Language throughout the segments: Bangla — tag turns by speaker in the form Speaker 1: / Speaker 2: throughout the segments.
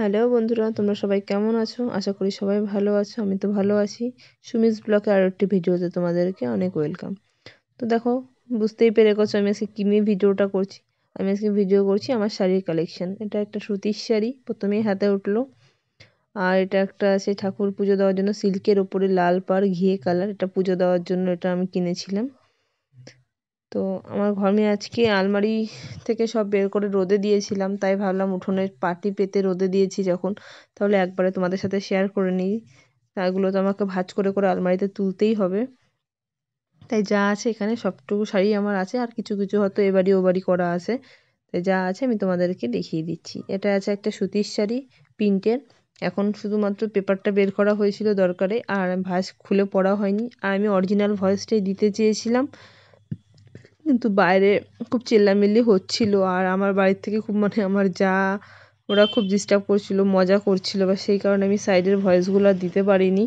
Speaker 1: হ্যালো বন্ধুরা তোমরা সবাই কেমন আছো আশা করি সবাই ভালো আছো আমি তো ভালো আছি সুমিস ব্লকে আরও একটি ভিডিওতে তোমাদেরকে অনেক ওয়েলকাম তো দেখো বুঝতেই পেরে গেছো আমি আজকে কী নিয়ে ভিডিওটা করছি আমি আজকে ভিডিও করছি আমার শাড়ির কালেকশান এটা একটা সুতির শাড়ি প্রথমেই হাতে উঠলো আর এটা একটা আছে ঠাকুর পুজো দেওয়ার জন্য সিল্কের ওপরে লাল পাড় ঘিয়ে কালার এটা পুজো দেওয়ার জন্য এটা আমি কিনেছিলাম তো আমার আমি আজকে আলমারি থেকে সব বের করে রোদে দিয়েছিলাম তাই ভাবলাম উঠোনের পাটি পেতে রোদে দিয়েছি যখন তাহলে একবারে তোমাদের সাথে শেয়ার করে নিই তাগুলো তো আমাকে ভাজ করে করে আলমারিতে তুলতেই হবে তাই যা আছে এখানে সবটুকু শাড়ি আমার আছে আর কিছু কিছু হয়তো এবারই ওবারই করা আছে তাই যা আছে আমি তোমাদেরকে দেখিয়ে দিচ্ছি এটা আছে একটা সুতির শাড়ি প্রিন্টের এখন শুধুমাত্র পেপারটা বের করা হয়েছিল দরকারে আর ভাঁজ খুলে পড়া হয়নি আর আমি অরিজিনাল ভয়েসটাই দিতে চেয়েছিলাম কিন্তু বাইরে খুব চেল্লামিল্লি হচ্ছিলো আর আমার বাড়ির থেকে খুব মানে আমার যা ওরা খুব ডিস্টার্ব করছিলো মজা করছিলো বা সেই কারণে আমি সাইডের ভয়েসগুলো আর দিতে পারিনি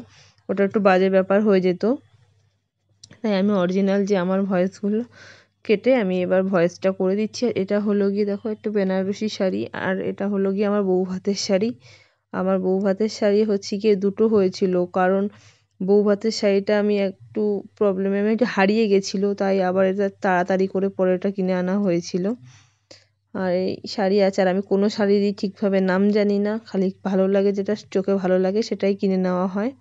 Speaker 1: ওটা একটু বাজে ব্যাপার হয়ে যেত তাই আমি অরিজিনাল যে আমার ভয়েসগুলো কেটে আমি এবার ভয়েসটা করে দিচ্ছি আর এটা হলো গিয়ে দেখো একটু বেনারসি শাড়ি আর এটা হলো গিয়ে আমার বউ ভাতের শাড়ি আমার বউ ভাতের শাড়ি হচ্ছে গিয়ে দুটো হয়েছিল কারণ বউ ভাতের শাড়িটা আমি একটু প্রবলেমে আমি একটু হারিয়ে গেছিলো তাই আবার এটা তাড়াতাড়ি করে পরেরটা কিনে আনা হয়েছিলো আর এই শাড়ি আছে আর আমি কোনো শাড়িরই ঠিকভাবে নাম জানি না খালি ভালো লাগে যেটা চোখে ভালো লাগে সেটাই কিনে নেওয়া হয়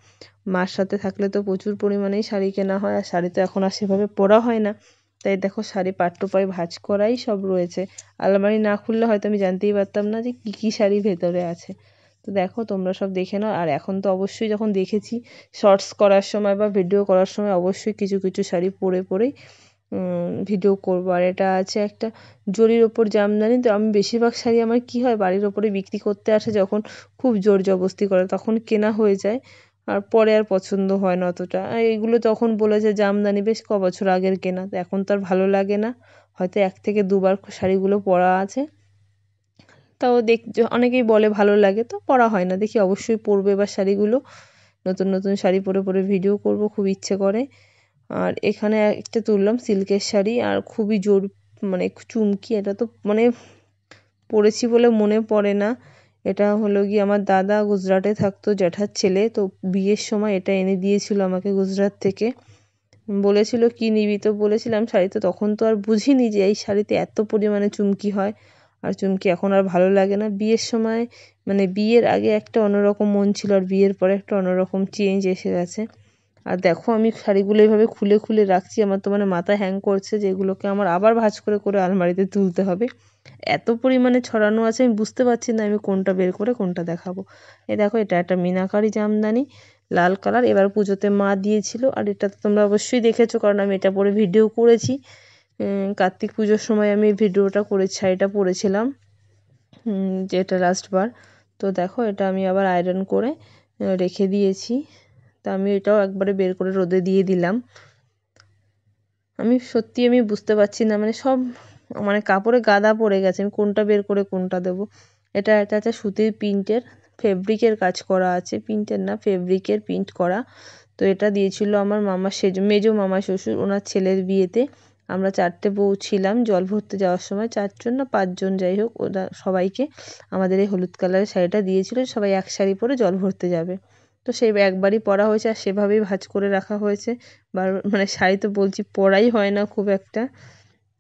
Speaker 1: মার সাথে থাকলে তো প্রচুর পরিমাণেই শাড়ি কেনা হয় আর শাড়ি তো এখন আর সেভাবে পরা হয় না তাই দেখো শাড়ি পাট টু ভাজ ভাঁজ করাই সব রয়েছে আলমারি না খুললে হয়তো আমি জানতেই পারতাম না যে কী কী শাড়ি ভেতরে আছে তো দেখো তোমরা সব দেখে নাও আর এখন তো অবশ্যই যখন দেখেছি শর্টস করার সময় বা ভিডিও করার সময় অবশ্যই কিছু কিছু শাড়ি পরে পরেই ভিডিও করবো আর এটা আছে একটা জরির ওপর জামদানি তো আমি বেশিরভাগ শাড়ি আমার কি হয় বাড়ির ওপরে বিক্রি করতে আসে যখন খুব জোর জবস্তি করে তখন কেনা হয়ে যায় আর পরে আর পছন্দ হয় না অতটা এইগুলো তখন বলেছে জামদানি বেশ ক বছর আগের কেনা তো এখন তো আর ভালো লাগে না হয়তো এক থেকে দুবার শাড়িগুলো পরা আছে তাও দেখ অনেকেই বলে ভালো লাগে তো পরা হয় না দেখি অবশ্যই পরবো এবার শাড়িগুলো নতুন নতুন শাড়ি পরে পরে ভিডিও করব খুব ইচ্ছে করে আর এখানে একটা তুললাম সিল্কের শাড়ি আর খুবই জোর মানে চুমকি এটা তো মানে পরেছি বলে মনে পড়ে না এটা হলো গিয়ে আমার দাদা গুজরাটে থাকতো জ্যাঠার ছেলে তো বিয়ের সময় এটা এনে দিয়েছিল আমাকে গুজরাট থেকে বলেছিল কি নিবি তো বলেছিলাম শাড়িতে তখন তো আর বুঝিনি যে এই শাড়িতে এত পরিমাণে চুমকি হয় আর চুমকি এখন আর ভালো লাগে না বিয়ের সময় মানে বিয়ের আগে একটা অন্যরকম মন ছিল আর বিয়ের পরে একটা অন্যরকম চেঞ্জ এসে গেছে আর দেখো আমি শাড়িগুলো এইভাবে খুলে খুলে রাখছি আমার তো মানে মাথা হ্যাং করছে যেগুলোকে আমার আবার ভাঁজ করে করে আলমারিতে তুলতে হবে এত পরিমাণে ছড়ানো আছে আমি বুঝতে পারছি না আমি কোনটা বের করে কোনটা দেখাবো এ দেখো এটা একটা মিনাকারি জামদানি লাল কালার এবার পুজোতে মা দিয়েছিল আর এটা তো তোমরা অবশ্যই দেখেছো কারণ আমি এটা পরে ভিডিও করেছি কার্তিক পুজোর সময় আমি ভিডিওটা করে শাড়িটা পরেছিলাম যেটা লাস্টবার তো দেখো এটা আমি আবার আয়রন করে রেখে দিয়েছি তা আমি এটাও একবারে বের করে রোদে দিয়ে দিলাম আমি সত্যি আমি বুঝতে পারছি না মানে সব মানে কাপড়ে গাদা পড়ে গেছে আমি কোনটা বের করে কোনটা দেব এটা এটা আছে সুতির প্রিন্টের ফেব্রিকের কাজ করা আছে প্রিন্টের না ফেব্রিকের প্রিন্ট করা তো এটা দিয়েছিল আমার মামা সেজ মেজ মামা শ্বশুর ওনার ছেলের বিয়েতে আমরা চারটে বউ ছিলাম জল ভরতে যাওয়ার সময় চারজন না পাঁচজন যাই হোক ওরা সবাইকে আমাদের এই হলুদ কালারের শাড়িটা দিয়েছিল সবাই এক শাড়ি পরে জল ভরতে যাবে তো সেই একবারই পরা হয়েছে আর সেভাবেই ভাঁজ করে রাখা হয়েছে বার মানে শাড়ি তো বলছি পরাই হয় না খুব একটা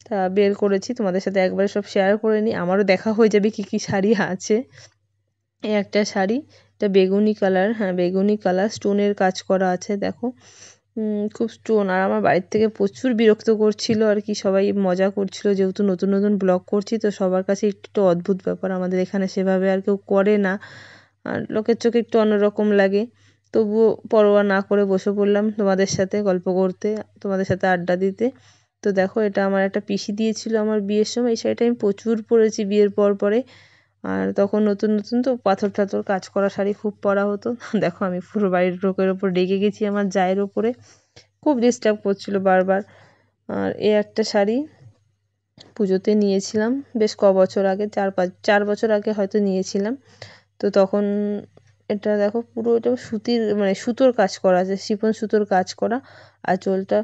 Speaker 1: তা বের করেছি তোমাদের সাথে একবারে সব শেয়ার করে নিই আমারও দেখা হয়ে যাবে কি কি শাড়ি আছে এই একটা শাড়ি এটা বেগুনি কালার হ্যাঁ বেগুনি কালার স্টোনের কাজ করা আছে দেখো খুব স্টোন আর আমার বাড়ির থেকে প্রচুর বিরক্ত করছিল আর কি সবাই মজা করছিল যেহেতু নতুন নতুন ব্লগ করছি তো সবার কাছে একটু তো অদ্ভুত ব্যাপার আমাদের এখানে সেভাবে আর কেউ করে না আর লোকের চোখে একটু অন্যরকম লাগে তবুও পরোয়া না করে বসে পড়লাম তোমাদের সাথে গল্প করতে তোমাদের সাথে আড্ডা দিতে তো দেখো এটা আমার একটা পিসি দিয়েছিল আমার বিয়ের সময় এই শাড়িটা আমি প্রচুর পরেছি বিয়ের পর পরে আর তখন নতুন নতুন তো পাথর টাথর কাজ করা শাড়ি খুব পরা হতো দেখো আমি পুরো বাড়ির লোকের ওপর রেগে গেছি আমার জায়ের ওপরে খুব ডিস্টার্ব করছিল বারবার আর এ একটা শাড়ি পুজোতে নিয়েছিলাম বেশ ক বছর আগে চার পাঁচ চার বছর আগে হয়তো নিয়েছিলাম তো তখন এটা দেখো পুরো এটা সুতির মানে সুতোর কাজ করা আছে শিফন সুতোর কাজ করা আর চোলটা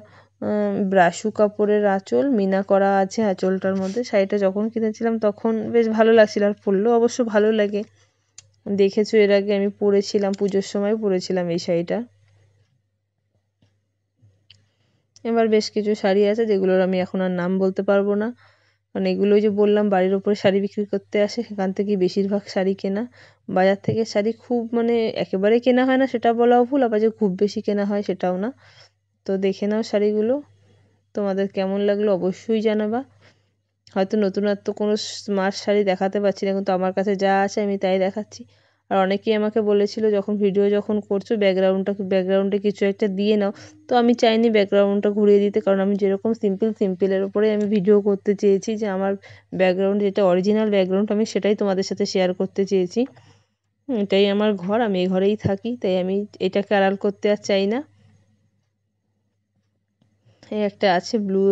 Speaker 1: ব্রাশু কাপড়ের আঁচল মিনা করা আছে আঁচলটার মধ্যে শাড়িটা যখন কিনেছিলাম তখন বেশ ভালো লাগছিল আর পরলেও অবশ্য ভালো লাগে দেখেছো এর আগে আমি পরেছিলাম পুজোর সময় পরেছিলাম এই শাড়িটা এবার বেশ কিছু শাড়ি আছে যেগুলোর আমি এখন আর নাম বলতে পারবো না কারণ মানে এগুলো যে বললাম বাড়ির ওপরে শাড়ি বিক্রি করতে আসে সেখান থেকে বেশিরভাগ শাড়ি কেনা বাজার থেকে শাড়ি খুব মানে একেবারে কেনা হয় না সেটা বলাও ভুল আবার যে খুব বেশি কেনা হয় সেটাও না তো দেখে নাও শাড়িগুলো তোমাদের কেমন লাগলো অবশ্যই জানাবা হয়তো নতুনত্ব কোনো স্মার্ট শাড়ি দেখাতে পারছি না কিন্তু আমার কাছে যা আছে আমি তাই দেখাচ্ছি আর অনেকেই আমাকে বলেছিল যখন ভিডিও যখন করছো ব্যাকগ্রাউন্ডটা ব্যাকগ্রাউন্ডে কিছু একটা দিয়ে নাও তো আমি চাইনি ব্যাকগ্রাউন্ডটা ঘুরিয়ে দিতে কারণ আমি যেরকম সিম্পল সিম্পলের ওপরে আমি ভিডিও করতে চেয়েছি যে আমার ব্যাকগ্রাউন্ড যেটা অরিজিনাল ব্যাকগ্রাউন্ড আমি সেটাই তোমাদের সাথে শেয়ার করতে চেয়েছি এটাই আমার ঘর আমি এই ঘরেই থাকি তাই আমি এটাকে আড়াল করতে আর চাই না একটা আছে ব্লু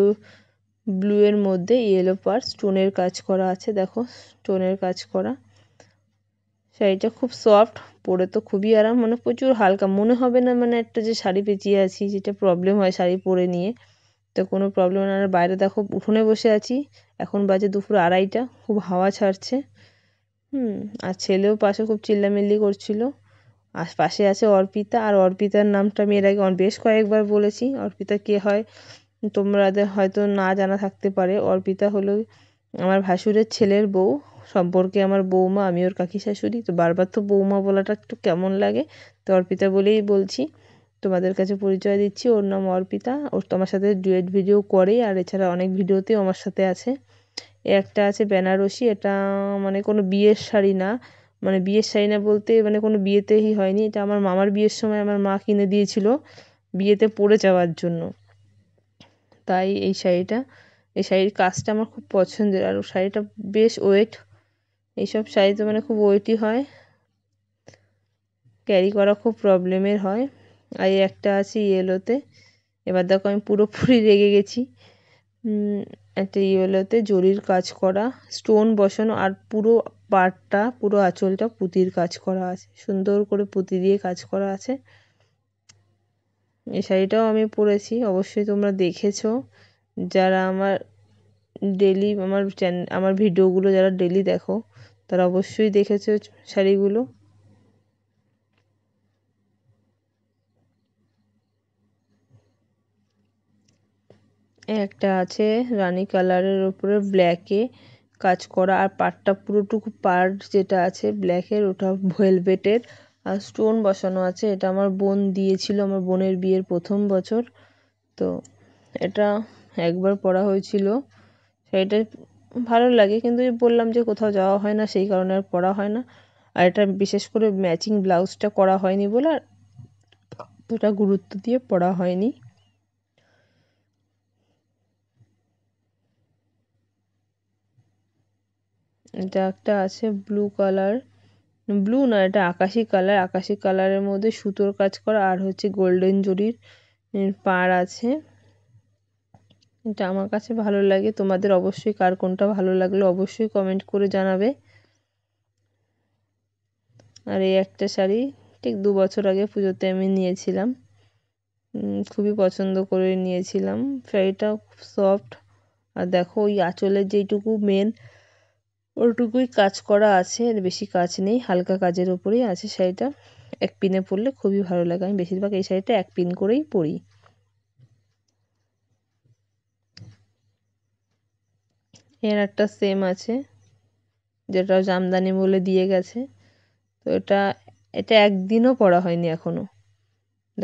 Speaker 1: ব্লু এর মধ্যে ইয়েলো পার স্টোনের কাজ করা আছে দেখো স্টোনের কাজ করা শাড়িটা খুব সফট পরে তো খুবই আরাম মানে প্রচুর হালকা মনে হবে না মানে একটা যে শাড়ি পেঁচিয়ে আছি যেটা প্রবলেম হয় শাড়ি পরে নিয়ে তো কোনো প্রবলেম না আর বাইরে দেখো উঠোনে বসে আছি এখন বাজে দুপুর আড়াইটা খুব হাওয়া ছাড়ছে হুম আর ছেলেও পাশে খুব চিল্লামিল্লি করছিল আর পাশে আছে অর্পিতা আর অর্পিতার নামটা আমি এর আগে বেশ কয়েকবার বলেছি অর্পিতা কে হয় তোমাদের হয়তো না জানা থাকতে পারে অর্পিতা হলো আমার ভাসুরের ছেলের বউ সম্পর্কে আমার বৌমা আমি ওর কাকি শাশুড়ি তো বারবার তো বৌমা বলাটা একটু কেমন লাগে তো অর্পিতা বলেই বলছি তোমাদের কাছে পরিচয় দিচ্ছি ওর নাম অর্পিতা ওর তোমার সাথে ডুয়েট ভিডিও করে আর এছাড়া অনেক ভিডিওতেও আমার সাথে আছে একটা আছে বেনারসি এটা মানে কোনো বিয়ের শাড়ি না মানে বিয়ের শাড়ি না বলতে মানে কোনো বিয়েতেই হয়নি এটা আমার মামার বিয়ের সময় আমার মা কিনে দিয়েছিল বিয়েতে পরে যাওয়ার জন্য তাই এই শাড়িটা এই শাড়ির কাজটা আমার খুব পছন্দের আর শাড়িটা বেশ ওয়েট এইসব শাড়ি তো মানে খুব ওয়েটই হয় ক্যারি করা খুব প্রবলেমের হয় আর একটা আছে ইয়েলোতে এবার দেখো আমি পুরোপুরি রেগে গেছি একটা ইয়েলোতে জরির কাজ করা স্টোন বসানো আর পুরো পাড়টা পুরো আঁচলটা পুঁতির কাজ করা আছে সুন্দর করে পুঁতি দিয়ে কাজ করা আছে এই শাড়িটাও আমি পরেছি অবশ্যই তোমরা দেখেছো যারা আমার ডেলি আমার চ্যানেল আমার ভিডিওগুলো যারা ডেলি দেখো তারা অবশ্যই দেখেছো শাড়িগুলো একটা আছে রানী কালারের ওপরে ব্ল্যাকে কাজ করা আর পাড়টা পুরোটুকু পাড় যেটা আছে ব্ল্যাকের ওটা ভেলভেটের আর স্টোন বসানো আছে এটা আমার বোন দিয়েছিল আমার বোনের বিয়ের প্রথম বছর তো এটা একবার পরা হয়েছিল সেটা ভালো লাগে কিন্তু বললাম যে কোথাও যাওয়া হয় না সেই কারণে আর পরা হয় না আর এটা বিশেষ করে ম্যাচিং ব্লাউজটা করা হয়নি বলে আর অতটা গুরুত্ব দিয়ে পরা হয়নি এটা একটা আছে ব্লু কালার ব্লু না এটা আকাশি কালার আকাশি কালারের মধ্যে সুতোর কাজ করা আর হচ্ছে গোল্ডেন জরির পাড় আছে এটা আমার কাছে ভালো লাগে তোমাদের অবশ্যই কার কোনটা ভালো লাগলো অবশ্যই কমেন্ট করে জানাবে আর এই একটা শাড়ি ঠিক দু বছর আগে পুজোতে আমি নিয়েছিলাম খুবই পছন্দ করে নিয়েছিলাম শাড়িটা সফট আর দেখো ওই আঁচলের যেইটুকু মেন ওটুকুই কাজ করা আছে এর বেশি কাজ নেই হালকা কাজের ওপরেই আছে শাড়িটা এক পিনে পরলে খুবই ভালো লাগে আমি বেশিরভাগ এই শাড়িটা এক পিন করেই পরি এর একটা সেম আছে যেটা জামদানি বলে দিয়ে গেছে তো এটা এটা একদিনও পরা হয়নি এখনও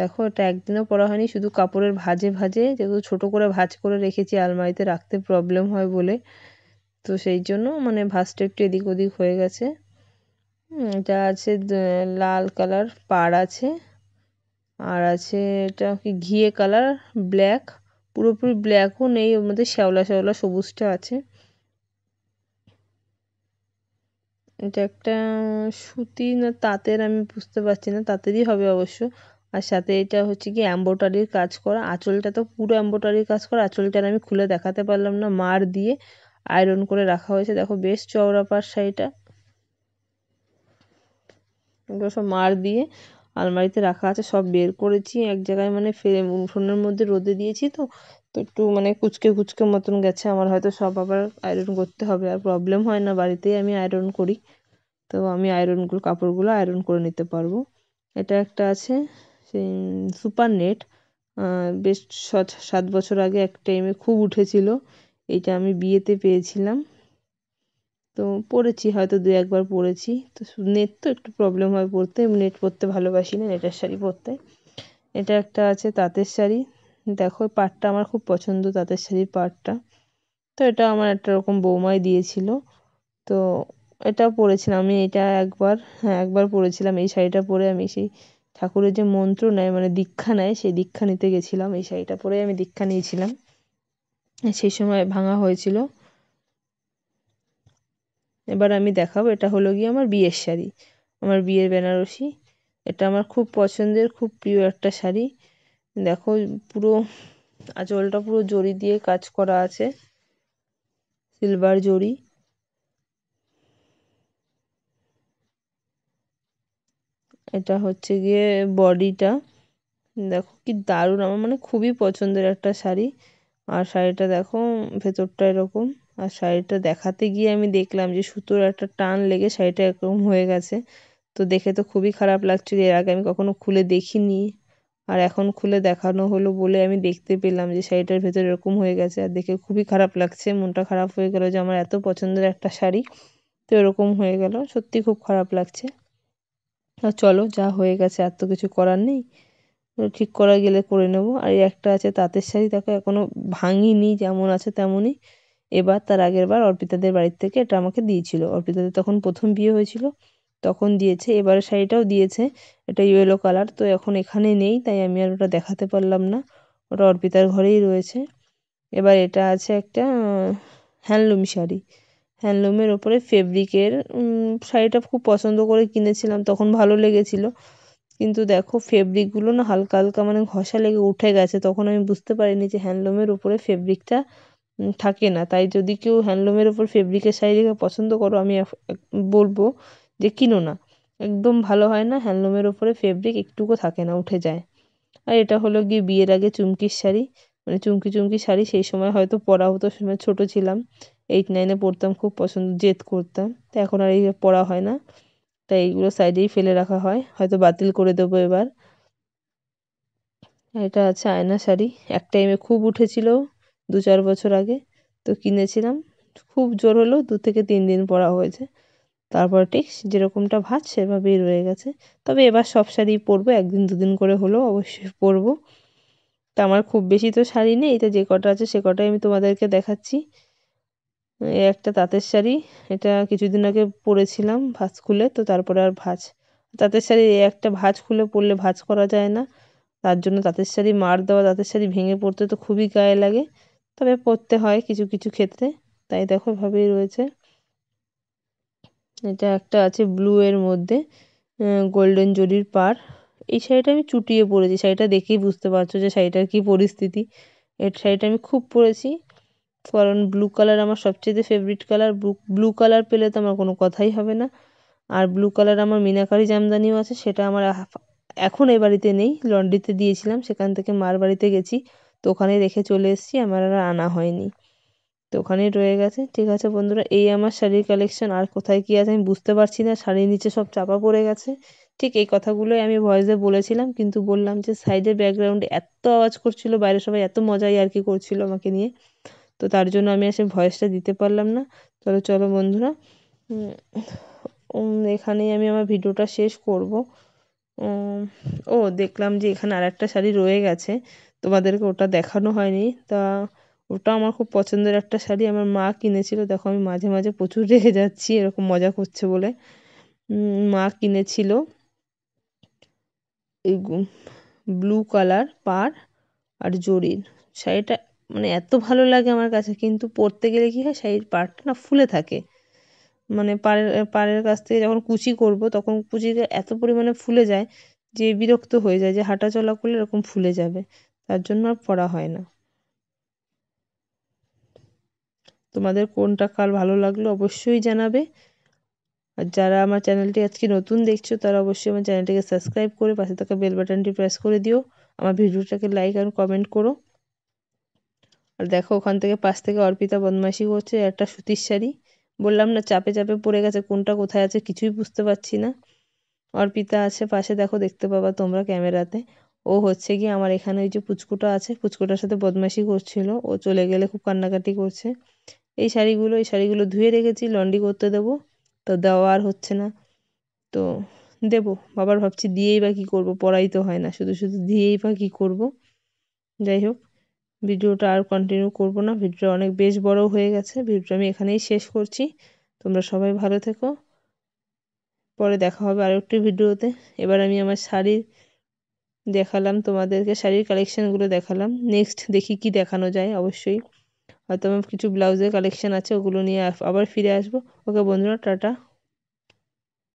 Speaker 1: দেখো এটা একদিনও পরা হয়নি শুধু কাপড়ের ভাঁজে ভাঁজে যেহেতু ছোটো করে ভাঁজ করে রেখেছি আলমারিতে রাখতে প্রবলেম হয় বলে তো সেই জন্য মানে ভাঁজটা একটু এদিক ওদিক হয়ে গেছে এটা আছে লাল কালার পাড় আছে আর আছে এটা কি ঘিয়ে কালার ব্ল্যাক পুরোপুরি ব্ল্যাকও নেই ওর মধ্যে শ্যাওলা শ্যাওলা সবুজটা আছে এটা একটা সুতি না তাঁতের আমি বুঝতে পারছি না তাঁতেরই হবে অবশ্য আর সাথে এটা হচ্ছে কি অ্যাম্বোটারির কাজ করা আঁচলটা তো পুরো অ্যাম্বোটারির কাজ করা আঁচলটা আমি খুলে দেখাতে পারলাম না মার দিয়ে আয়রন করে রাখা হয়েছে দেখো বেশ চওড়া পাশ শাড়িটা এগুলো সব মার দিয়ে আলমারিতে রাখা আছে সব বের করেছি এক জায়গায় মানে ফ্রেম উঠোনের মধ্যে রোদে দিয়েছি তো তো একটু মানে কুচকে কুচকে মতন গেছে আমার হয়তো সব আবার আয়রন করতে হবে আর প্রবলেম হয় না বাড়িতেই আমি আয়রন করি তো আমি আয়রনগুলো কাপড়গুলো আয়রন করে নিতে পারবো এটা একটা আছে সেই সুপার নেট বেশ সাত বছর আগে এক টাইমে খুব উঠেছিল এটা আমি বিয়েতে পেয়েছিলাম তো পরেছি হয়তো দু একবার পরেছি তো নেট তো একটু প্রবলেম হয় পরতে নেট পরতে ভালোবাসি না নেটের শাড়ি পরতে এটা একটা আছে তাঁতের শাড়ি দেখো পাটটা আমার খুব পছন্দ তাঁতের শাড়ির পাটটা তো এটা আমার একটা রকম বৌমাই দিয়েছিল তো এটা পরেছিলাম আমি এটা একবার হ্যাঁ একবার পরেছিলাম এই শাড়িটা পরে আমি সেই ঠাকুরের যে মন্ত্র নেয় মানে দীক্ষা নেয় সেই দীক্ষা নিতে গেছিলাম এই শাড়িটা পরে আমি দীক্ষা নিয়েছিলাম সেই সময় ভাঙা হয়েছিল এবার আমি দেখাবো এটা হলো গিয়ে আমার বিয়ের শাড়ি আমার বিয়ের বেনারসি এটা আমার খুব পছন্দের খুব প্রিয় একটা শাড়ি দেখো পুরো আঁচলটা পুরো জড়ি দিয়ে কাজ করা আছে সিলভার জড়ি এটা হচ্ছে গিয়ে বডিটা দেখো কি দারুণ আমার মানে খুবই পছন্দের একটা শাড়ি আর শাড়িটা দেখো ভেতরটা এরকম আর শাড়িটা দেখাতে গিয়ে আমি দেখলাম যে সুতোর একটা টান লেগে শাড়িটা এরকম হয়ে গেছে তো দেখে তো খুবই খারাপ লাগছিল এর আগে আমি কখনো খুলে দেখিনি আর এখন খুলে দেখানো হলো বলে আমি দেখতে পেলাম যে শাড়িটার ভেতর এরকম হয়ে গেছে আর দেখে খুবই খারাপ লাগছে মনটা খারাপ হয়ে গেল যে আমার এত পছন্দের একটা শাড়ি তো এরকম হয়ে গেল সত্যি খুব খারাপ লাগছে আর চলো যা হয়ে গেছে আর তো কিছু করার নেই ঠিক করা গেলে করে নেব আর এই একটা আছে তাঁতের শাড়ি তাকে এখনও ভাঙিনি যেমন আছে তেমনই এবার তার আগের বার অর্পিতাদের বাড়ির থেকে এটা আমাকে দিয়েছিল অর্পিতাদের তখন প্রথম বিয়ে হয়েছিল তখন দিয়েছে এবারে শাড়িটাও দিয়েছে এটা ইয়েলো কালার তো এখন এখানে নেই তাই আমি আর ওটা দেখাতে পারলাম না ওটা অর্পিতার ঘরেই রয়েছে এবার এটা আছে একটা হ্যান্ডলুম শাড়ি হ্যান্ডলুমের ওপরে ফেব্রিকের শাড়িটা খুব পছন্দ করে কিনেছিলাম তখন ভালো লেগেছিলো কিন্তু দেখো ফেব্রিকগুলো না হালকা হালকা মানে ঘষা লেগে উঠে গেছে তখন আমি বুঝতে পারিনি যে হ্যান্ডলুমের উপরে ফেব্রিকটা থাকে না তাই যদি কেউ হ্যান্ডলুমের উপর ফেব্রিকের শাড়ি দেখে পছন্দ করো আমি বলবো যে কিনো না একদম ভালো হয় না হ্যান্ডলুমের উপরে ফেব্রিক একটুকু থাকে না উঠে যায় আর এটা হলো গিয়ে বিয়ের আগে চুমকির শাড়ি মানে চুমকি চুমকি শাড়ি সেই সময় হয়তো পরা হতো সময় ছোটো ছিলাম এইট নাইনে পরতাম খুব পছন্দ জেদ করতাম তো এখন আর এই পরা হয় না তাই এইগুলো সাইডেই ফেলে রাখা হয় হয়তো বাতিল করে দেবো এবার এটা আছে আয়না শাড়ি এক টাইমে খুব উঠেছিল দু চার বছর আগে তো কিনেছিলাম খুব জোর হলেও দু থেকে তিন দিন পরা হয়েছে তারপর ঠিক যেরকমটা ভাত সেভাবেই রয়ে গেছে তবে এবার সব শাড়ি পরবো একদিন দুদিন করে হলেও অবশ্যই পরবো তা আমার খুব বেশি তো শাড়ি নেই এটা যে কটা আছে সে কটাই আমি তোমাদেরকে দেখাচ্ছি এ একটা তাঁতের শাড়ি এটা কিছুদিন আগে পরেছিলাম ভাঁজ খুলে তো তারপরে আর ভাঁজ তাঁতের শাড়ি একটা ভাঁজ খুলে পরলে ভাঁজ করা যায় না তার জন্য তাঁতের শাড়ি মার দেওয়া তাঁতের শাড়ি ভেঙে পড়তে তো খুবই গায়ে লাগে তবে পরতে হয় কিছু কিছু ক্ষেত্রে তাই দেখো এভাবেই রয়েছে এটা একটা আছে ব্লু এর মধ্যে গোল্ডেন জরির পার এই শাড়িটা আমি চুটিয়ে পরেছি শাড়িটা দেখেই বুঝতে পারছো যে শাড়িটার কী পরিস্থিতি এই শাড়িটা আমি খুব পরেছি কারণ ব্লু কালার আমার সবচেয়ে ফেভারিট কালার ব্লু কালার পেলে তো আমার কোনো কথাই হবে না আর ব্লু কালার আমার মিনাকারি জামদানিও আছে সেটা আমার এখন এ বাড়িতে নেই লন্ড্রিতে দিয়েছিলাম সেখান থেকে মার বাড়িতে গেছি তো ওখানে রেখে চলে এসেছি আমার আর আনা হয়নি তো ওখানেই রয়ে গেছে ঠিক আছে বন্ধুরা এই আমার শাড়ির কালেকশন আর কোথায় কী আছে আমি বুঝতে পারছি না শাড়ির নিচে সব চাপা পড়ে গেছে ঠিক এই কথাগুলোই আমি ভয়েসে বলেছিলাম কিন্তু বললাম যে সাইডে ব্যাকগ্রাউন্ডে এত আওয়াজ করছিল বাইরে সবাই এত মজাই আর কি করছিল আমাকে নিয়ে তো তার জন্য আমি আর সে ভয়েসটা দিতে পারলাম না চলো চলো বন্ধুরা এখানেই আমি আমার ভিডিওটা শেষ করব ও দেখলাম যে এখানে আর একটা শাড়ি রয়ে গেছে তোমাদেরকে ওটা দেখানো হয়নি তা ওটা আমার খুব পছন্দের একটা শাড়ি আমার মা কিনেছিল দেখো আমি মাঝে মাঝে প্রচুর রেগে যাচ্ছি এরকম মজা করছে বলে মা কিনেছিল এই ব্লু কালার পার আর জরির শাড়িটা মানে এত ভালো লাগে আমার কাছে কিন্তু পড়তে গেলে কী হয় শাড়ির পাড়টা না ফুলে থাকে মানে পাড়ের পাড়ের কাছ থেকে যখন কুচি করব তখন কুচিটা এত পরিমাণে ফুলে যায় যে বিরক্ত হয়ে যায় যে হাঁটা চলা করলে এরকম ফুলে যাবে তার জন্য আর পড়া হয় না তোমাদের কোনটা কাল ভালো লাগলো অবশ্যই জানাবে আর যারা আমার চ্যানেলটি আজকে নতুন দেখছো তারা অবশ্যই আমার চ্যানেলটিকে সাবস্ক্রাইব করে পাশে থাকা বেল বাটনটি প্রেস করে দিও আমার ভিডিওটাকে লাইক আর কমেন্ট করো আর দেখো ওখান থেকে পাশ থেকে অর্পিতা বদমাইশি করছে একটা সুতির শাড়ি বললাম না চাপে চাপে পড়ে গেছে কোনটা কোথায় আছে কিছুই বুঝতে পারছি না অর্পিতা আছে পাশে দেখো দেখতে পাবা তোমরা ক্যামেরাতে ও হচ্ছে কি আমার এখানে ওই যে পুচকুটা আছে পুচকুটার সাথে বদমাইশি করছিল ও চলে গেলে খুব কান্নাকাটি করছে এই শাড়িগুলো এই শাড়িগুলো ধুয়ে রেখেছি লন্ডি করতে দেবো তো দেওয়া আর হচ্ছে না তো দেবো বাবার ভাবছি দিয়েই বা কী করবো পড়াই তো হয় না শুধু শুধু দিয়েই বা কী করবো যাই হোক ভিডিওটা আর কন্টিনিউ করব না ভিডিওটা অনেক বেশ বড় হয়ে গেছে ভিডিও আমি এখানেই শেষ করছি তোমরা সবাই ভালো থেকো পরে দেখা হবে আরও একটি ভিডিওতে এবার আমি আমার শাড়ির দেখালাম তোমাদেরকে শাড়ির কালেকশানগুলো দেখালাম নেক্সট দেখি কি দেখানো যায় অবশ্যই হয়তো আমার কিছু ব্লাউজের কালেকশান আছে ওগুলো নিয়ে আবার ফিরে আসবো ওকে বন্ধুরা টাটা